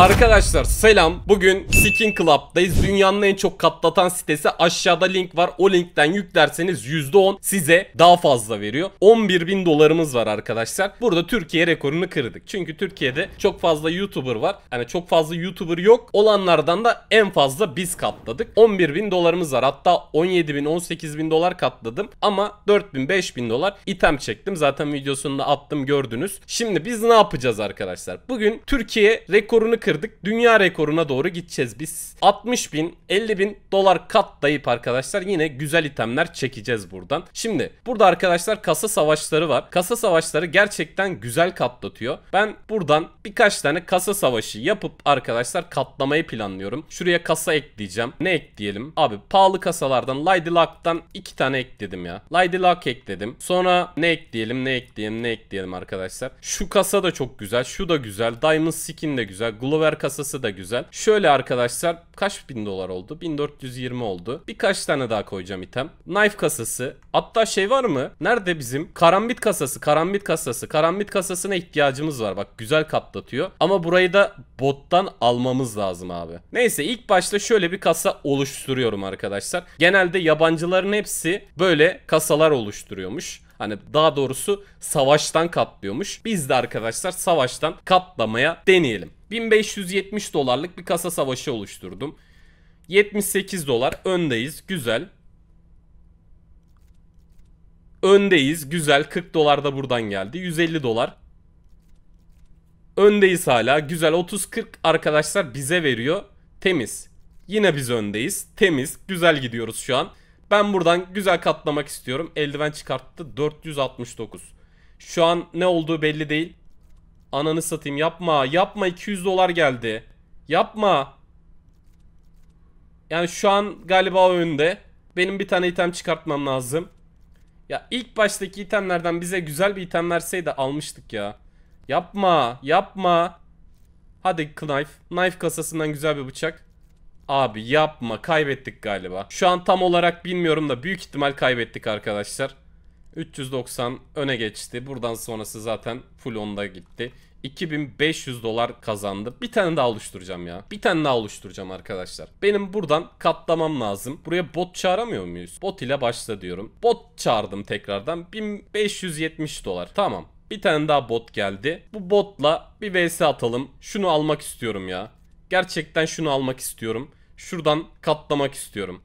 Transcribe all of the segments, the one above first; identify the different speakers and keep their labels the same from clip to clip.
Speaker 1: Arkadaşlar selam. Bugün Skin Club'dayız. Dünyanın en çok katlatan sitesi. Aşağıda link var. O linkten yüklerseniz %10 size daha fazla veriyor. 11 bin dolarımız var arkadaşlar. Burada Türkiye rekorunu kırdık. Çünkü Türkiye'de çok fazla YouTuber var. Yani çok fazla YouTuber yok. Olanlardan da en fazla biz katladık. 11 bin dolarımız var. Hatta 17 bin 18 bin dolar katladım. Ama 4 bin 5 bin dolar item çektim. Zaten videosunu da attım gördünüz. Şimdi biz ne yapacağız arkadaşlar? Bugün Türkiye rekorunu kırdık kırdık. Dünya rekoruna doğru gideceğiz biz. 60 bin 50 bin dolar katlayıp arkadaşlar yine güzel itemler çekeceğiz buradan. Şimdi burada arkadaşlar kasa savaşları var. Kasa savaşları gerçekten güzel katlatıyor. Ben buradan birkaç tane kasa savaşı yapıp arkadaşlar katlamayı planlıyorum. Şuraya kasa ekleyeceğim. Ne ekleyelim? Abi pahalı kasalardan Lady Luck'tan iki tane ekledim ya. Lady Luck ekledim. Sonra ne ekleyelim ne ekleyelim ne ekleyelim arkadaşlar. Şu kasa da çok güzel. Şu da güzel. Diamond Skin de güzel. Glover Tupperware kasası da güzel. Şöyle arkadaşlar kaç bin dolar oldu? 1420 oldu. Birkaç tane daha koyacağım item. Knife kasası. Hatta şey var mı? Nerede bizim? Karambit kasası. Karambit kasası. Karambit kasasına ihtiyacımız var. Bak güzel katlatıyor. Ama burayı da bottan almamız lazım abi. Neyse ilk başta şöyle bir kasa oluşturuyorum arkadaşlar. Genelde yabancıların hepsi böyle kasalar oluşturuyormuş. Hani daha doğrusu savaştan katlıyormuş. Biz de arkadaşlar savaştan katlamaya deneyelim. 1570 dolarlık bir kasa savaşı oluşturdum. 78 dolar öndeyiz. Güzel. Öndeyiz. Güzel. 40 dolar da buradan geldi. 150 dolar. Öndeyiz hala. Güzel. 30-40 arkadaşlar bize veriyor. Temiz. Yine biz öndeyiz. Temiz. Güzel gidiyoruz şu an. Ben buradan güzel katlamak istiyorum. Eldiven çıkarttı. 469. Şu an ne olduğu belli değil. Ananı satayım yapma. Yapma 200 dolar geldi. Yapma. Yani şu an galiba önde. Benim bir tane item çıkartmam lazım. Ya ilk baştaki itemlerden bize güzel bir item verseydi almıştık ya. Yapma. Yapma. Hadi knife. Knife kasasından güzel bir bıçak. Abi yapma kaybettik galiba. Şu an tam olarak bilmiyorum da büyük ihtimal kaybettik arkadaşlar. 390 öne geçti. Buradan sonrası zaten full onda gitti. 2500 dolar kazandı. Bir tane daha oluşturacağım ya. Bir tane daha oluşturacağım arkadaşlar. Benim buradan katlamam lazım. Buraya bot çağıramıyor muyuz? Bot ile başla diyorum. Bot çağırdım tekrardan. 1570 dolar. Tamam. Bir tane daha bot geldi. Bu botla bir vs atalım. Şunu almak istiyorum ya. Gerçekten şunu almak istiyorum. Şuradan katlamak istiyorum.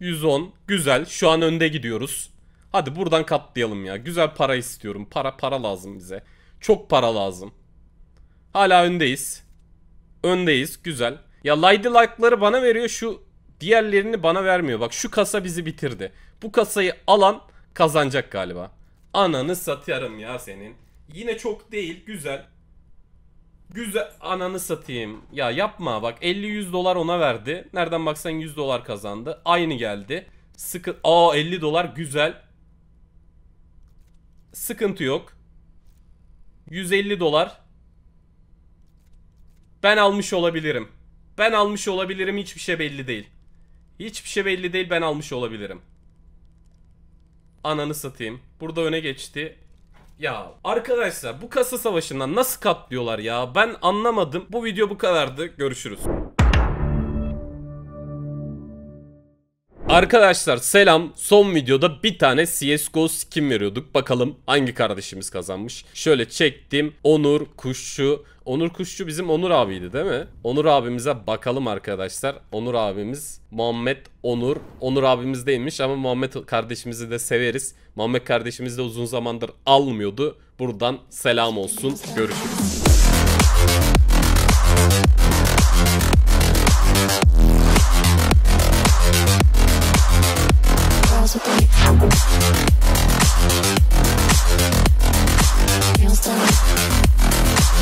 Speaker 1: 110. Güzel. Şu an önde gidiyoruz. Hadi buradan katlayalım ya. Güzel para istiyorum. Para para lazım bize. Çok para lazım. Hala öndeyiz. Öndeyiz. Güzel. Ya likeları bana veriyor. Şu diğerlerini bana vermiyor. Bak şu kasa bizi bitirdi. Bu kasayı alan kazanacak galiba. Ananı satarım ya senin. Yine çok değil. Güzel. Güzel ananı satayım. Ya yapma bak 50-100 dolar ona verdi. Nereden baksan 100 dolar kazandı. Aynı geldi. Sıkı Aa 50 dolar güzel. Sıkıntı yok. 150 dolar. Ben almış olabilirim. Ben almış olabilirim hiçbir şey belli değil. Hiçbir şey belli değil ben almış olabilirim. Ananı satayım. Burada öne geçti. Ya arkadaşlar bu kasa savaşından nasıl katlıyorlar ya ben anlamadım. Bu video bu kadardı görüşürüz. Arkadaşlar selam. Son videoda bir tane CSGO skin veriyorduk. Bakalım hangi kardeşimiz kazanmış. Şöyle çektim. Onur, Kuşçu. Onur Kuşçu bizim Onur abiydi değil mi? Onur abimize bakalım arkadaşlar. Onur abimiz Muhammed Onur. Onur abimiz değilmiş ama Muhammed kardeşimizi de severiz. Muhammed kardeşimiz de uzun zamandır almıyordu. Buradan selam olsun. Görüşürüz. Gracias.